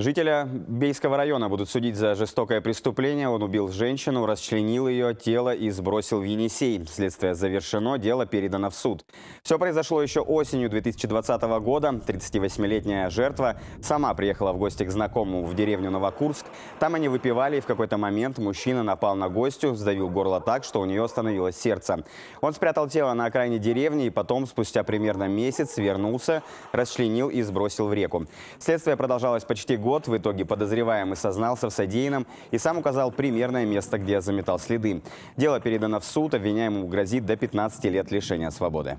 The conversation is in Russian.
Жителя Бейского района будут судить за жестокое преступление. Он убил женщину, расчленил ее тело и сбросил в Енисей. Следствие завершено, дело передано в суд. Все произошло еще осенью 2020 года. 38-летняя жертва сама приехала в гости к знакомому в деревню Новокурск. Там они выпивали, и в какой-то момент мужчина напал на гостю, сдавил горло так, что у нее остановилось сердце. Он спрятал тело на окраине деревни и потом, спустя примерно месяц, вернулся, расчленил и сбросил в реку. Следствие продолжалось почти год год. В итоге подозреваемый сознался в содеянном и сам указал примерное место, где заметал следы. Дело передано в суд, обвиняемому грозит до 15 лет лишения свободы.